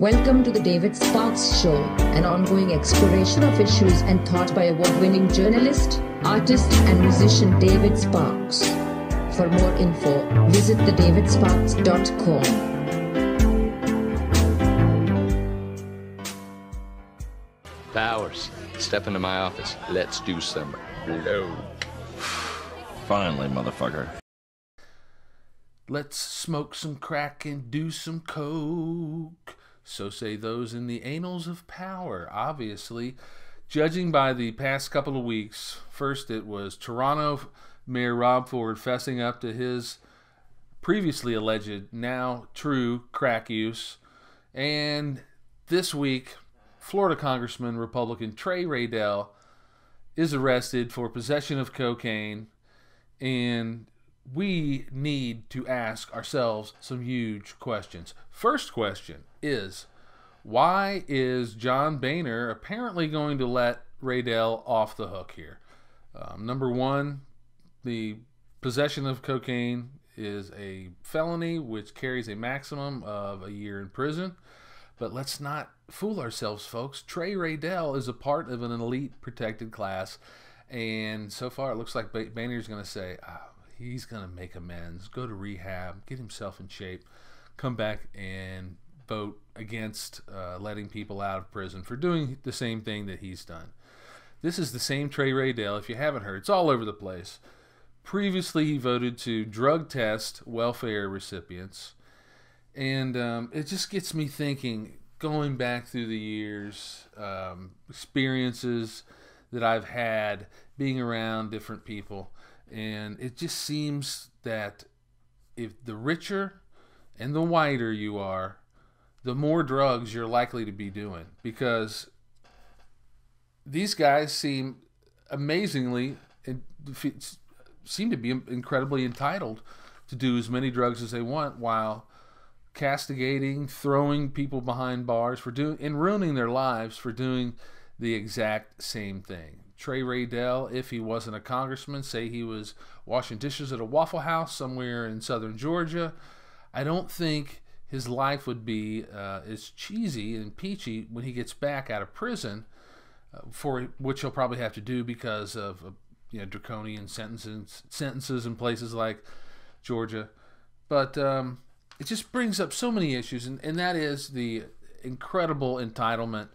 Welcome to the David Sparks Show, an ongoing exploration of issues and thought by award winning journalist, artist, and musician David Sparks. For more info, visit thedavidsparks.com. Powers, step into my office. Let's do some blow. Finally, motherfucker. Let's smoke some crack and do some coke. So say those in the annals of power, obviously. Judging by the past couple of weeks, first it was Toronto Mayor Rob Ford fessing up to his previously alleged, now true crack use. And this week, Florida Congressman Republican Trey Raydell is arrested for possession of cocaine and we need to ask ourselves some huge questions. First question is why is John Boehner apparently going to let Raydell off the hook here? Um, number one, the possession of cocaine is a felony which carries a maximum of a year in prison. But let's not fool ourselves, folks. Trey Raydell is a part of an elite protected class. And so far, it looks like Boehner is going to say, oh, he's going to make amends, go to rehab, get himself in shape, come back and vote against uh, letting people out of prison for doing the same thing that he's done. This is the same Trey Raydale, if you haven't heard, it's all over the place. Previously, he voted to drug test welfare recipients. And um, it just gets me thinking, going back through the years, um, experiences that I've had being around different people and it just seems that if the richer and the whiter you are, the more drugs you're likely to be doing because these guys seem amazingly seem to be incredibly entitled to do as many drugs as they want while castigating, throwing people behind bars for doing and ruining their lives for doing the exact same thing. Trey Raydell, if he wasn't a congressman, say he was washing dishes at a Waffle House somewhere in southern Georgia. I don't think his life would be uh, as cheesy and peachy when he gets back out of prison, uh, for which he'll probably have to do because of uh, you know draconian sentences sentences in places like Georgia. But um, it just brings up so many issues, and, and that is the incredible entitlement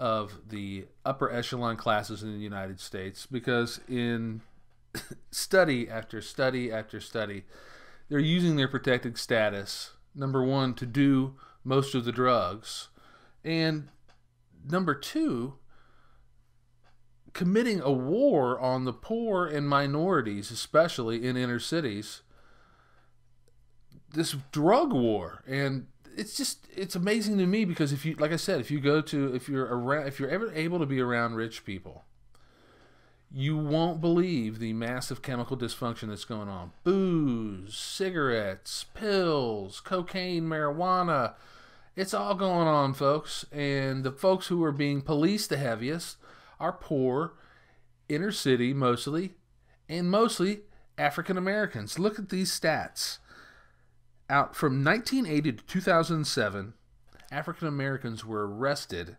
of the upper echelon classes in the United States because in study after study after study, they're using their protected status, number one, to do most of the drugs, and number two, committing a war on the poor and minorities, especially in inner cities. This drug war, and it's just it's amazing to me because if you like I said, if you go to if you're around if you're ever able to be around rich people, you won't believe the massive chemical dysfunction that's going on. Booze, cigarettes, pills, cocaine, marijuana. It's all going on, folks. And the folks who are being policed the heaviest are poor, inner city mostly, and mostly African Americans. Look at these stats out from 1980 to 2007, African Americans were arrested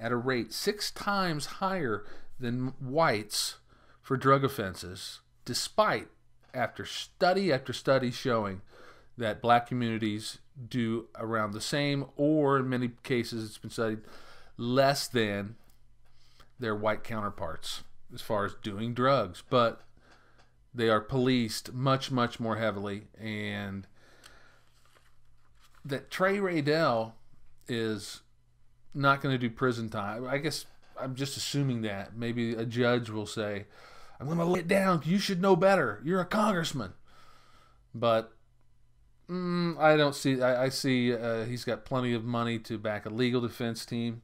at a rate six times higher than whites for drug offenses, despite after study after study showing that black communities do around the same, or in many cases, it's been studied less than their white counterparts as far as doing drugs. But they are policed much, much more heavily, and that Trey Raydell is not going to do prison time. I guess I'm just assuming that. Maybe a judge will say, I'm going to lay it down. You should know better. You're a congressman. But mm, I don't see, I, I see uh, he's got plenty of money to back a legal defense team.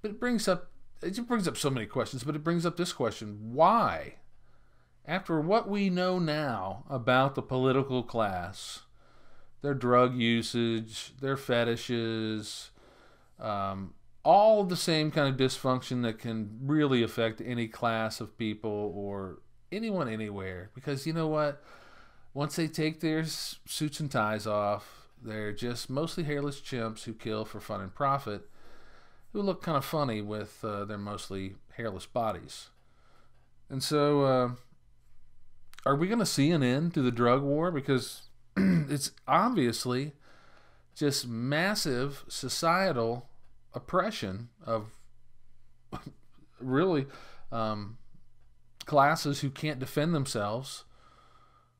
But it brings up, it brings up so many questions, but it brings up this question why? After what we know now about the political class, their drug usage, their fetishes, um, all the same kind of dysfunction that can really affect any class of people or anyone anywhere. Because you know what? Once they take their suits and ties off, they're just mostly hairless chimps who kill for fun and profit, who look kind of funny with uh, their mostly hairless bodies. And so, uh, are we going to see an end to the drug war? Because it's obviously just massive societal oppression of really um, classes who can't defend themselves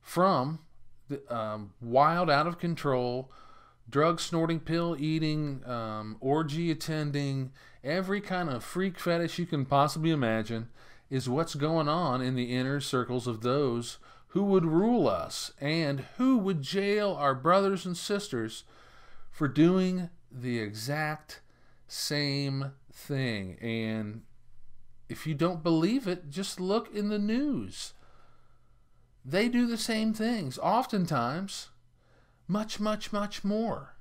from the, um, wild, out of control, drug snorting, pill eating, um, orgy attending, every kind of freak fetish you can possibly imagine is what's going on in the inner circles of those who would rule us and who would jail our brothers and sisters for doing the exact same thing. And if you don't believe it, just look in the news. They do the same things, oftentimes, much, much, much more.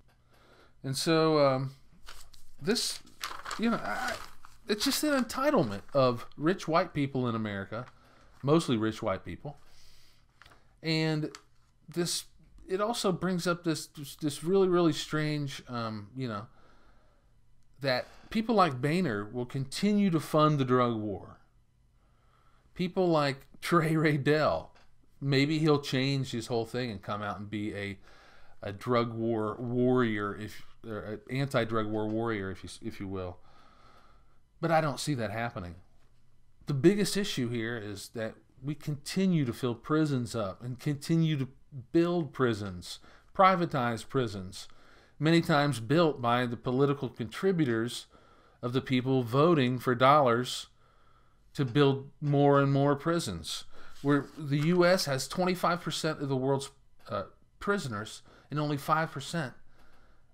And so, um, this, you know, I, it's just an entitlement of rich white people in America, mostly rich white people, and this it also brings up this this really really strange um, you know that people like Boehner will continue to fund the drug war. People like Trey Raydell, maybe he'll change his whole thing and come out and be a a drug war warrior, if or an anti-drug war warrior, if you if you will. But I don't see that happening. The biggest issue here is that we continue to fill prisons up and continue to build prisons, privatize prisons, many times built by the political contributors of the people voting for dollars to build more and more prisons. Where the U.S. has 25% of the world's uh, prisoners and only 5%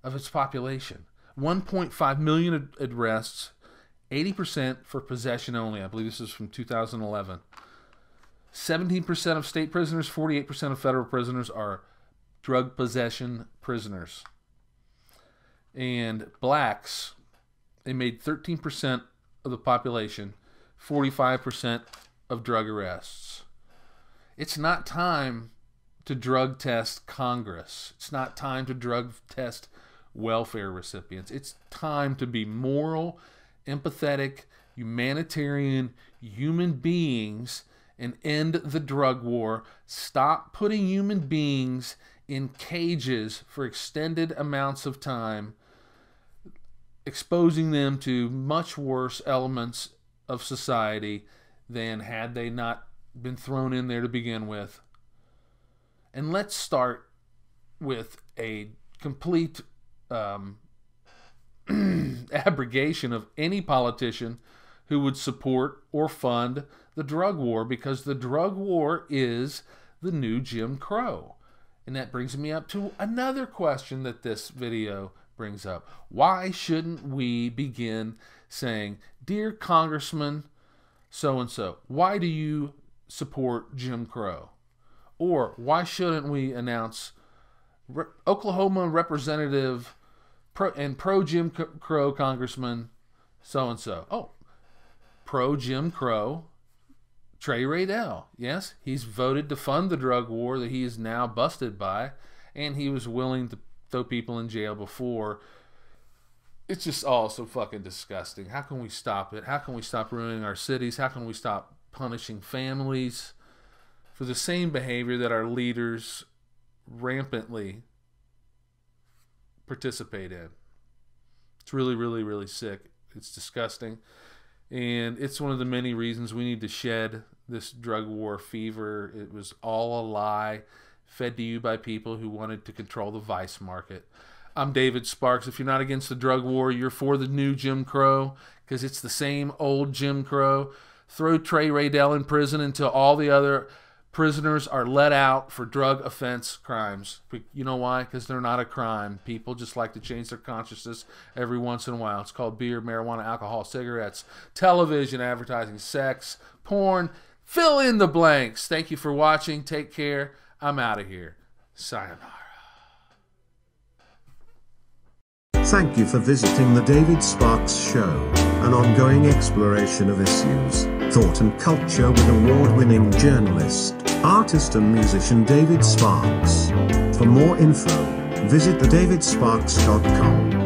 of its population. 1.5 million arrests, 80% for possession only. I believe this is from 2011. 17% of state prisoners, 48% of federal prisoners are drug possession prisoners. And blacks, they made 13% of the population, 45% of drug arrests. It's not time to drug test Congress. It's not time to drug test welfare recipients. It's time to be moral, empathetic, humanitarian human beings and end the drug war. Stop putting human beings in cages for extended amounts of time, exposing them to much worse elements of society than had they not been thrown in there to begin with. And let's start with a complete um, abrogation of any politician who would support or fund the drug war because the drug war is the new Jim Crow. And that brings me up to another question that this video brings up. Why shouldn't we begin saying, Dear Congressman so and so, why do you support Jim Crow? Or why shouldn't we announce Re Oklahoma Representative pro and pro Jim Crow Congressman so and so? Oh, pro Jim Crow Trey Raydell. Yes, he's voted to fund the drug war that he is now busted by, and he was willing to throw people in jail before. It's just all so fucking disgusting. How can we stop it? How can we stop ruining our cities? How can we stop punishing families for the same behavior that our leaders rampantly participate in? It's really, really, really sick. It's disgusting. And it's one of the many reasons we need to shed this drug war fever. It was all a lie fed to you by people who wanted to control the vice market. I'm David Sparks. If you're not against the drug war, you're for the new Jim Crow because it's the same old Jim Crow. Throw Trey Raydell in prison until all the other prisoners are let out for drug offense crimes. You know why? Because they're not a crime. People just like to change their consciousness every once in a while. It's called beer, marijuana, alcohol, cigarettes, television, advertising, sex, porn. Fill in the blanks. Thank you for watching. Take care. I'm out of here. Sayonara. Thank you for visiting the David Sparks Show an ongoing exploration of issues, thought and culture with award-winning journalist, artist and musician David Sparks. For more info, visit thedavidsparks.com.